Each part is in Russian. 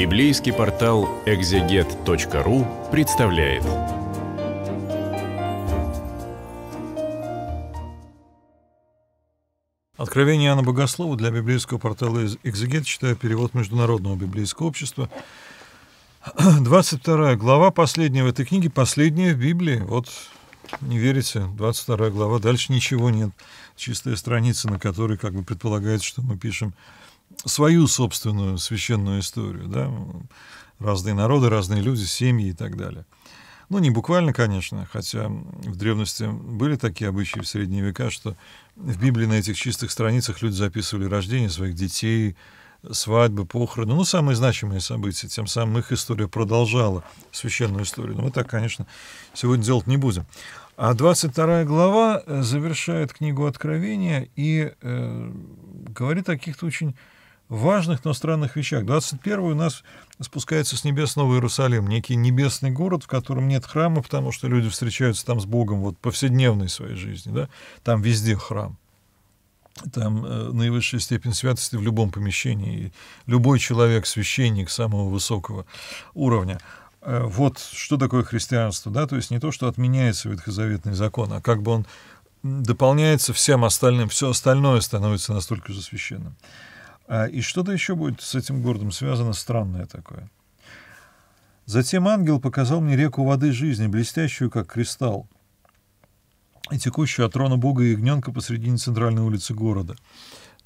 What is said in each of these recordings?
Библейский портал экзегет.ру представляет. Откровение Иоанна Богослова для библейского портала «Экзегет» читаю перевод Международного библейского общества. 22 глава, последняя в этой книге, последняя в Библии. Вот не верите, 22 глава, дальше ничего нет. Чистая страница, на которой как бы предполагается, что мы пишем свою собственную священную историю, да, разные народы, разные люди, семьи и так далее. Ну, не буквально, конечно, хотя в древности были такие обычаи в средние века, что в Библии на этих чистых страницах люди записывали рождение своих детей, свадьбы, похороны, ну, самые значимые события. Тем самым их история продолжала священную историю. Но мы так, конечно, сегодня делать не будем. А 22 глава э, завершает книгу Откровения и э, говорит о каких-то очень важных, но странных вещах. 21 у нас спускается с небес Новый Иерусалим, некий небесный город, в котором нет храма, потому что люди встречаются там с Богом вот повседневной своей жизни, да, там везде храм. Там э, наивысшая степень святости в любом помещении. И любой человек, священник самого высокого уровня. Э, вот что такое христианство, да, то есть не то, что отменяется ветхозаветный закон, а как бы он дополняется всем остальным, все остальное становится настолько же священным. А, и что-то еще будет с этим городом связано странное такое. Затем ангел показал мне реку воды жизни, блестящую, как кристалл, и текущую от трона Бога и ягненка посредине центральной улицы города.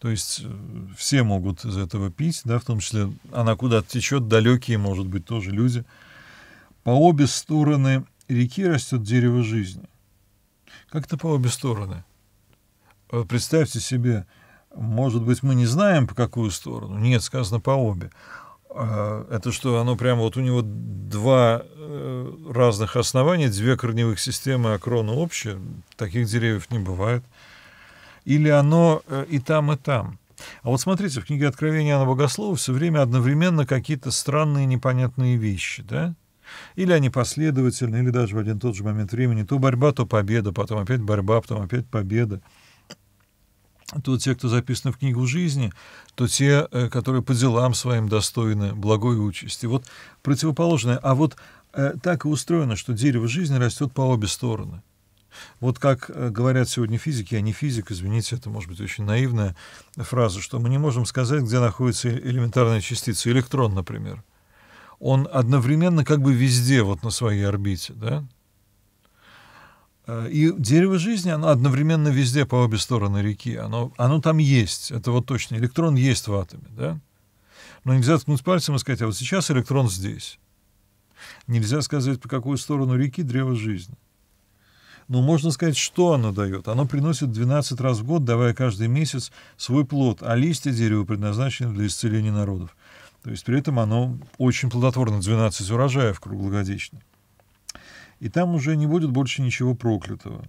То есть э, все могут из этого пить, да, в том числе она куда-то течет, далекие, может быть, тоже люди. По обе стороны реки растет дерево жизни. Как-то по обе стороны. Представьте себе, может быть, мы не знаем, по какую сторону? Нет, сказано по обе. А, Это что, оно прямо вот у него два э, разных основания, две корневых системы, а крона общая. Таких деревьев не бывает. Или оно э, и там, и там. А вот смотрите, в книге Откровения Иоанна Богослова все время одновременно какие-то странные непонятные вещи, да? Или они последовательны, или даже в один и тот же момент времени. То борьба, то победа, потом опять борьба, потом опять победа то те, кто записаны в книгу жизни, то те, э, которые по делам своим достойны благой участи. Вот противоположное. А вот э, так и устроено, что дерево жизни растет по обе стороны. Вот как э, говорят сегодня физики, а не физик, извините, это может быть очень наивная фраза, что мы не можем сказать, где находится элементарная частица, электрон, например. Он одновременно как бы везде, вот на своей орбите, да? И дерево жизни, оно одновременно везде по обе стороны реки. Оно, оно там есть, это вот точно. Электрон есть в атоме, да? Но нельзя ткнуть пальцем и сказать, а вот сейчас электрон здесь. Нельзя сказать, по какую сторону реки древо жизни. Но можно сказать, что оно дает. Оно приносит 12 раз в год, давая каждый месяц свой плод, а листья дерева предназначены для исцеления народов. То есть при этом оно очень плодотворно, 12 урожаев круглогодичных и там уже не будет больше ничего проклятого.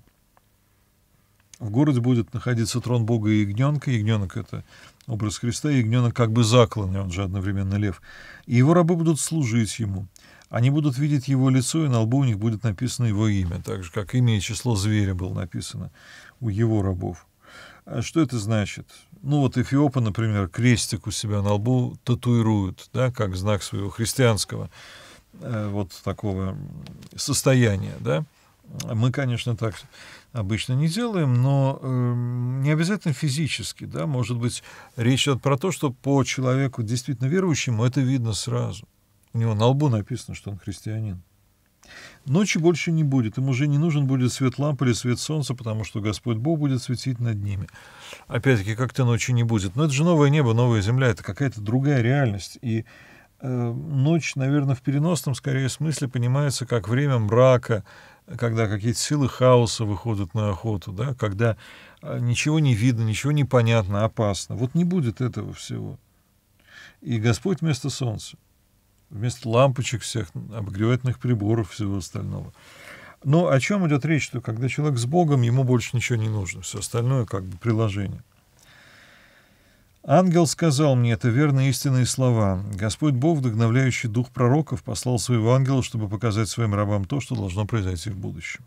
В городе будет находиться трон бога и Ягненка. Ягненок — это образ Христа, и Ягненок как бы закланный, он же одновременно лев. И его рабы будут служить ему. Они будут видеть его лицо, и на лбу у них будет написано его имя, так же, как имя и число зверя было написано у его рабов. А что это значит? Ну вот эфиопы, например, крестик у себя на лбу татуируют, да, как знак своего христианского Э, вот такого состояния, да, мы, конечно, так обычно не делаем, но э, не обязательно физически, да, может быть, речь идет про то, что по человеку действительно верующему это видно сразу. У него на лбу написано, что он христианин. Ночи больше не будет, им уже не нужен будет свет лампы или свет солнца, потому что Господь Бог будет светить над ними. Опять-таки, как-то ночи не будет. Но это же новое небо, новая земля, это какая-то другая реальность. И Э, ночь, наверное, в переносном, скорее, смысле понимается как время мрака, когда какие-то силы хаоса выходят на охоту, да, когда а, ничего не видно, ничего не понятно, опасно. Вот не будет этого всего. И Господь вместо солнца, вместо лампочек всех, обогревательных приборов, всего остального. Но о чем идет речь, что когда человек с Богом, ему больше ничего не нужно, все остальное как бы приложение. Ангел сказал мне, это верно истинные слова. Господь Бог, вдохновляющий дух пророков, послал своего ангела, чтобы показать своим рабам то, что должно произойти в будущем.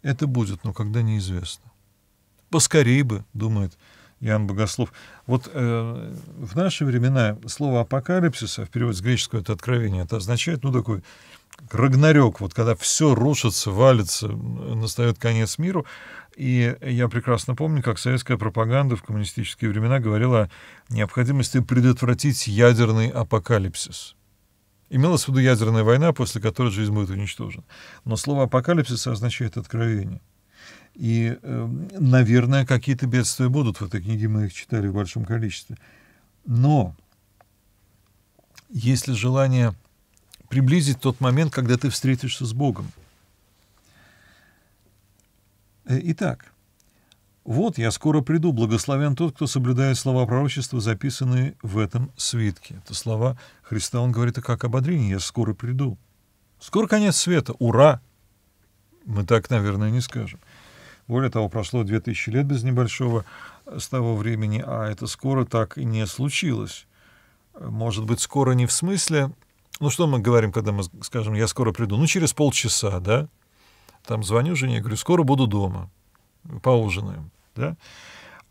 Это будет, но когда неизвестно. Поскорей бы, думает Иоанн Богослов. Вот э, в наши времена слово апокалипсиса, в переводе с греческого это откровение, это означает, ну, такой Рагнарёк, вот когда все рушится, валится, настает конец миру. И я прекрасно помню, как советская пропаганда в коммунистические времена говорила о необходимости предотвратить ядерный апокалипсис. Имелась в виду ядерная война, после которой жизнь будет уничтожена. Но слово апокалипсис означает откровение. И, эм, наверное, какие-то бедствия будут. В этой книге мы их читали в большом количестве. Но если желание приблизить тот момент, когда ты встретишься с Богом. Э, итак, вот я скоро приду, благословен тот, кто соблюдает слова пророчества, записанные в этом свитке. Это слова Христа, он говорит, «А как ободрение, я скоро приду. Скоро конец света, ура! Мы так, наверное, не скажем. Более того, прошло 2000 лет без небольшого э, с того времени, а это скоро так и не случилось. Э, может быть, скоро не в смысле ну, что мы говорим, когда мы скажем, я скоро приду? Ну, через полчаса, да? Там звоню жене, говорю, скоро буду дома, поужинаем, да?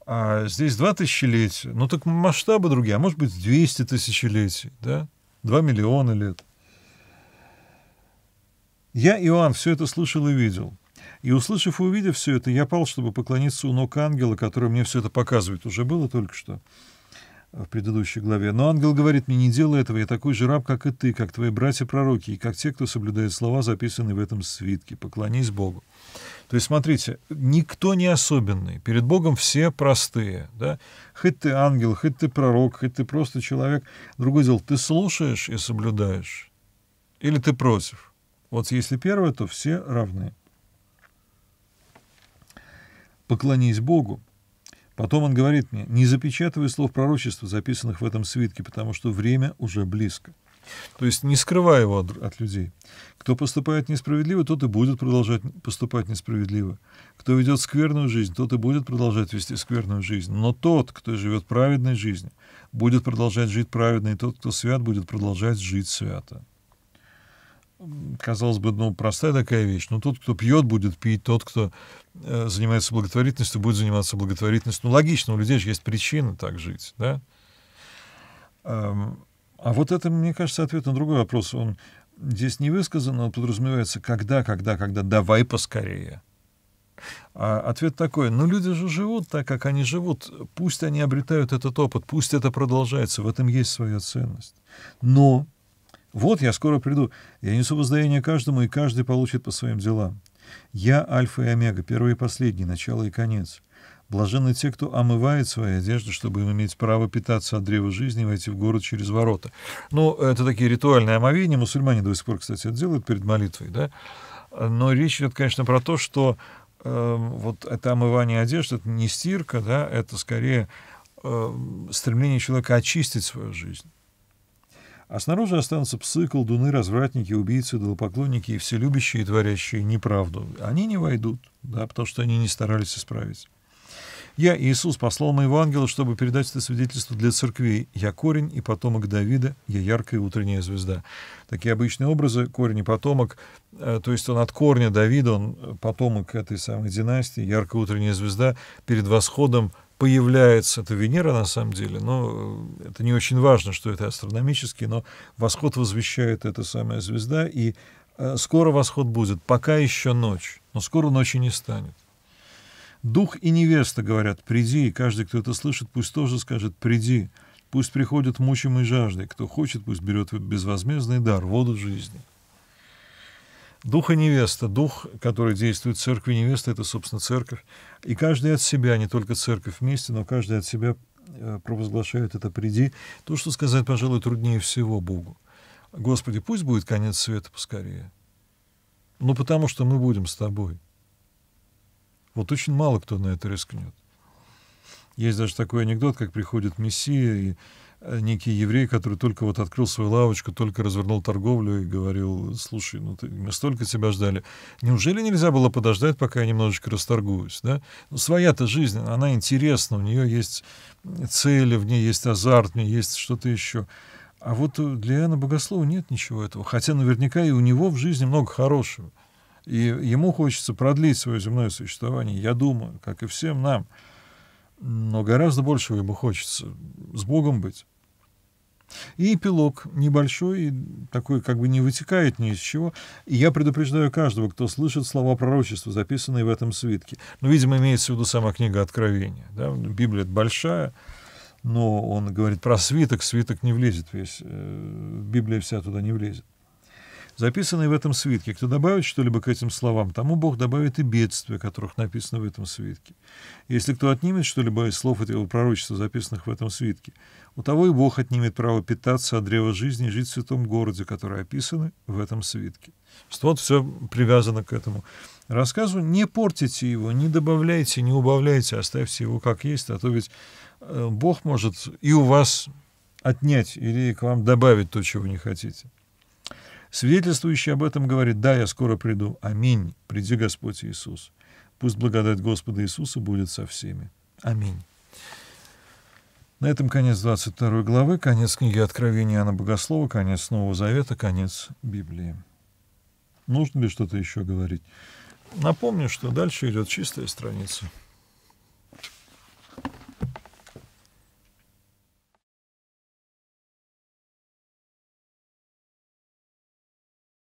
А здесь два тысячелетия. Ну, так масштабы другие, а может быть, 200 тысячелетий, да? Два миллиона лет. Я, Иоанн, все это слышал и видел. И, услышав и увидев все это, я пал, чтобы поклониться у ног ангела, который мне все это показывает. Уже было только что в предыдущей главе. Но ангел говорит мне, не делай этого, я такой же раб, как и ты, как твои братья-пророки, и как те, кто соблюдает слова, записанные в этом свитке. Поклонись Богу. То есть, смотрите, никто не особенный. Перед Богом все простые. Да? Хоть ты ангел, хоть ты пророк, хоть ты просто человек. Другое дело, ты слушаешь и соблюдаешь. Или ты против. Вот если первое, то все равны. Поклонись Богу. Потом он говорит мне, не запечатывай слов пророчества, записанных в этом свитке, потому что время уже близко. То есть не скрывай его от, от людей. Кто поступает несправедливо, тот и будет продолжать поступать несправедливо. Кто ведет скверную жизнь, тот и будет продолжать вести скверную жизнь. Но тот, кто живет праведной жизнью, будет продолжать жить праведно, и тот, кто свят, будет продолжать жить свято казалось бы, ну, простая такая вещь. Но ну, тот, кто пьет, будет пить, тот, кто э, занимается благотворительностью, будет заниматься благотворительностью. Ну, логично, у людей же есть причины так жить, да? Эм, а вот это, мне кажется, ответ на другой вопрос. Он здесь не высказан, он подразумевается «когда, когда, когда, давай поскорее». А ответ такой, ну люди же живут так, как они живут, пусть они обретают этот опыт, пусть это продолжается, в этом есть своя ценность. Но вот я скоро приду. Я несу воздаяние каждому, и каждый получит по своим делам. Я альфа и омега, первый и последний, начало и конец. Блаженны те, кто омывает свои одежды, чтобы им иметь право питаться от древа жизни и войти в город через ворота. Ну, это такие ритуальные омовения. Мусульмане до сих пор, кстати, это делают перед молитвой, да? Но речь идет, конечно, про то, что э, вот это омывание одежды, это не стирка, да, это скорее э, стремление человека очистить свою жизнь. А снаружи останутся псы, колдуны, развратники, убийцы, долопоклонники и вселюбящие, творящие неправду. Они не войдут, да, потому что они не старались исправить. Я, Иисус, послал моего ангела, чтобы передать это свидетельство для церквей. Я корень и потомок Давида, я яркая утренняя звезда. Такие обычные образы, корень и потомок, э, то есть он от корня Давида, он потомок этой самой династии, яркая утренняя звезда перед восходом появляется, это Венера на самом деле, но э, это не очень важно, что это астрономически, но восход возвещает эта самая звезда, и э, скоро восход будет, пока еще ночь, но скоро ночи не станет. Дух и невеста говорят, приди, и каждый, кто это слышит, пусть тоже скажет, приди. Пусть приходят мучимой жаждой, кто хочет, пусть берет безвозмездный дар, воду жизни. Духа невеста, дух, который действует в церкви невеста, это, собственно, церковь. И каждый от себя, не только церковь вместе, но каждый от себя э, провозглашает это «приди». То, что сказать, пожалуй, труднее всего Богу. Господи, пусть будет конец света поскорее. Ну, потому что мы будем с тобой. Вот очень мало кто на это рискнет. Есть даже такой анекдот, как приходит Мессия, и Э, некий еврей, который только вот открыл свою лавочку, только развернул торговлю и говорил, слушай, ну ты, мы столько тебя ждали. Неужели нельзя было подождать, пока я немножечко расторгуюсь? Да? Ну, своя-то жизнь, она интересна, у нее есть цели, в ней есть азарт, в ней есть что-то еще. А вот э, для Иоанна Богослова нет ничего этого, хотя наверняка и у него в жизни много хорошего. И ему хочется продлить свое земное существование, я думаю, как и всем нам но гораздо большего ему хочется — с Богом быть. И эпилог небольшой, такой как бы не вытекает ни из чего. И я предупреждаю каждого, кто слышит слова пророчества, записанные в этом свитке. Но, ну, видимо, имеется в виду сама книга Откровения. Да? Библия большая, но он говорит про свиток, свиток не влезет весь, э, Библия вся туда не влезет записанные в этом свитке. Кто добавит что-либо к этим словам, тому Бог добавит и бедствия, которых написано в этом свитке. Если кто отнимет что-либо из слов этого пророчества, записанных в этом свитке, у того и Бог отнимет право питаться от древа жизни и жить в святом городе, которые описаны в этом свитке. Вот все привязано к этому рассказу. Не портите его, не добавляйте, не убавляйте, оставьте его как есть, а то ведь э, Бог может и у вас отнять или к вам добавить то, чего не хотите. Свидетельствующий об этом говорит, «Да, я скоро приду. Аминь. Приди, Господь Иисус. Пусть благодать Господа Иисуса будет со всеми. Аминь». На этом конец 22 главы, конец книги Откровения Иоанна Богослова, конец Нового Завета, конец Библии. Нужно ли что-то еще говорить? Напомню, что дальше идет чистая страница.